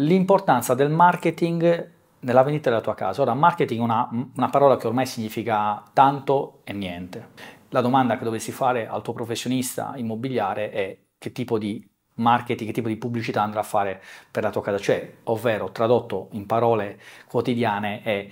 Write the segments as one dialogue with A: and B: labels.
A: l'importanza del marketing nella vendita della tua casa. Ora, marketing è una, una parola che ormai significa tanto e niente. La domanda che dovresti fare al tuo professionista immobiliare è che tipo di marketing, che tipo di pubblicità andrà a fare per la tua casa, cioè, ovvero tradotto in parole quotidiane è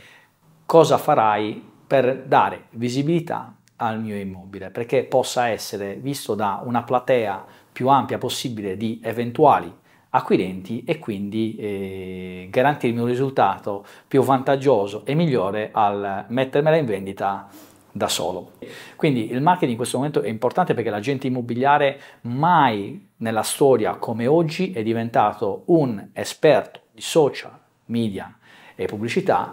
A: cosa farai per dare visibilità al mio immobile, perché possa essere visto da una platea più ampia possibile di eventuali acquirenti e quindi eh, garantirmi un risultato più vantaggioso e migliore al mettermela in vendita da solo. Quindi il marketing in questo momento è importante perché l'agente immobiliare mai nella storia come oggi è diventato un esperto di social, media e pubblicità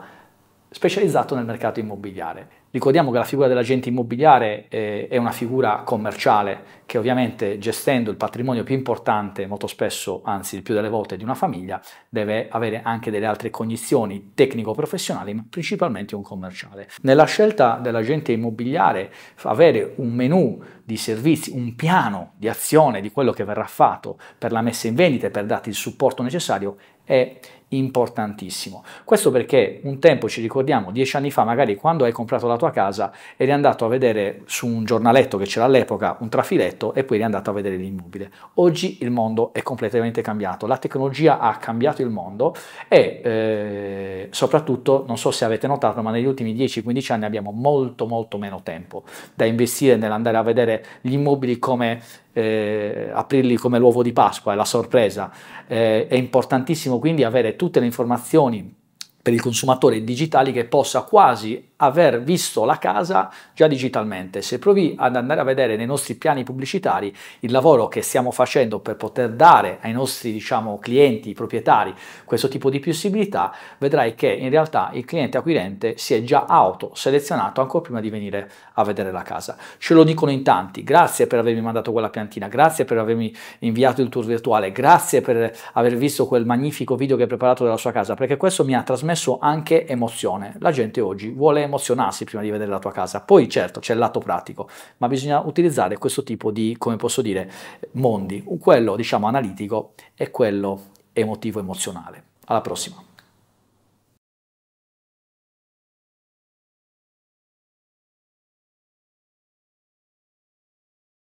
A: specializzato nel mercato immobiliare. Ricordiamo che la figura dell'agente immobiliare eh, è una figura commerciale che ovviamente gestendo il patrimonio più importante, molto spesso, anzi il più delle volte, di una famiglia, deve avere anche delle altre cognizioni tecnico-professionali, ma principalmente un commerciale. Nella scelta dell'agente immobiliare, avere un menu di servizi, un piano di azione di quello che verrà fatto per la messa in vendita e per darti il supporto necessario è importantissimo. Questo perché un tempo ci ricordiamo, dieci anni fa, magari quando hai comprato la tua casa, eri andato a vedere su un giornaletto che c'era all'epoca un trafiletto letto e poi è andato a vedere l'immobile. Oggi il mondo è completamente cambiato, la tecnologia ha cambiato il mondo e eh, soprattutto, non so se avete notato, ma negli ultimi 10-15 anni abbiamo molto molto meno tempo da investire nell'andare a vedere gli immobili come eh, aprirli come l'uovo di Pasqua, è la sorpresa. Eh, è importantissimo quindi avere tutte le informazioni per il consumatore digitali che possa quasi aver visto la casa già digitalmente. Se provi ad andare a vedere nei nostri piani pubblicitari il lavoro che stiamo facendo per poter dare ai nostri diciamo, clienti, proprietari, questo tipo di possibilità, vedrai che in realtà il cliente acquirente si è già autoselezionato ancora prima di venire a vedere la casa. Ce lo dicono in tanti, grazie per avermi mandato quella piantina, grazie per avermi inviato il tour virtuale, grazie per aver visto quel magnifico video che hai preparato della sua casa, perché questo mi ha trasmesso anche emozione. La gente oggi vuole emozionarsi prima di vedere la tua casa. Poi certo c'è il lato pratico, ma bisogna utilizzare questo tipo di, come posso dire, mondi, quello diciamo analitico e quello emotivo emozionale. Alla prossima.